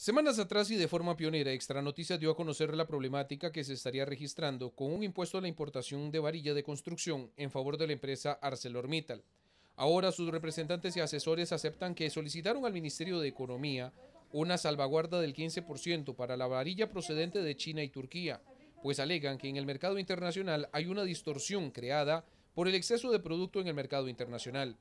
Semanas atrás y de forma pionera, Extra Noticias dio a conocer la problemática que se estaría registrando con un impuesto a la importación de varilla de construcción en favor de la empresa ArcelorMittal. Ahora sus representantes y asesores aceptan que solicitaron al Ministerio de Economía una salvaguarda del 15% para la varilla procedente de China y Turquía, pues alegan que en el mercado internacional hay una distorsión creada por el exceso de producto en el mercado internacional.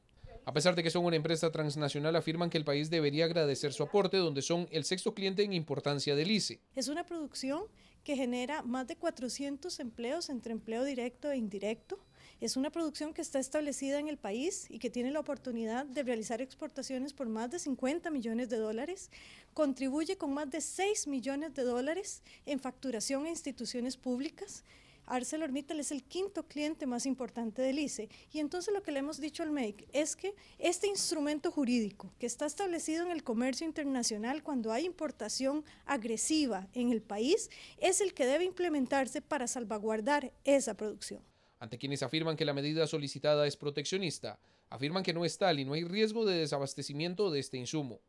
A pesar de que son una empresa transnacional, afirman que el país debería agradecer su aporte, donde son el sexto cliente en importancia del ICE. Es una producción que genera más de 400 empleos entre empleo directo e indirecto. Es una producción que está establecida en el país y que tiene la oportunidad de realizar exportaciones por más de 50 millones de dólares. Contribuye con más de 6 millones de dólares en facturación a instituciones públicas. ArcelorMittal es el quinto cliente más importante del ICE. Y entonces lo que le hemos dicho al MEIC es que este instrumento jurídico que está establecido en el comercio internacional cuando hay importación agresiva en el país es el que debe implementarse para salvaguardar esa producción. Ante quienes afirman que la medida solicitada es proteccionista, afirman que no es tal y no hay riesgo de desabastecimiento de este insumo.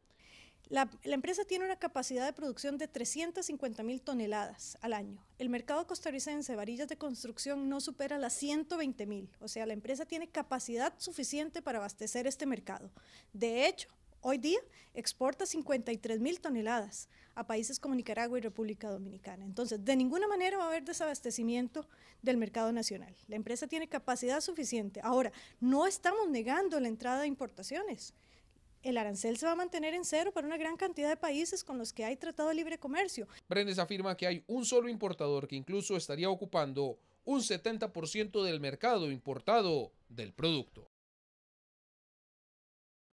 La, empresa tiene una capacidad de producción de 350 mil toneladas al año. El mercado costarricense de varillas de construcción no supera las 120 mil, o sea, la empresa tiene capacidad suficiente para abastecer este mercado. De hecho, hoy día exporta 53 mil toneladas a países como Nicaragua y República Dominicana. Entonces, de ninguna manera va a haber desabastecimiento del mercado nacional. La empresa tiene capacidad suficiente. Ahora, no estamos negando la entrada de importaciones el arancel se va a mantener en cero para una gran cantidad de países con los que hay tratado de libre comercio. Brendes afirma que hay un solo importador que incluso estaría ocupando un 70% del mercado importado del producto.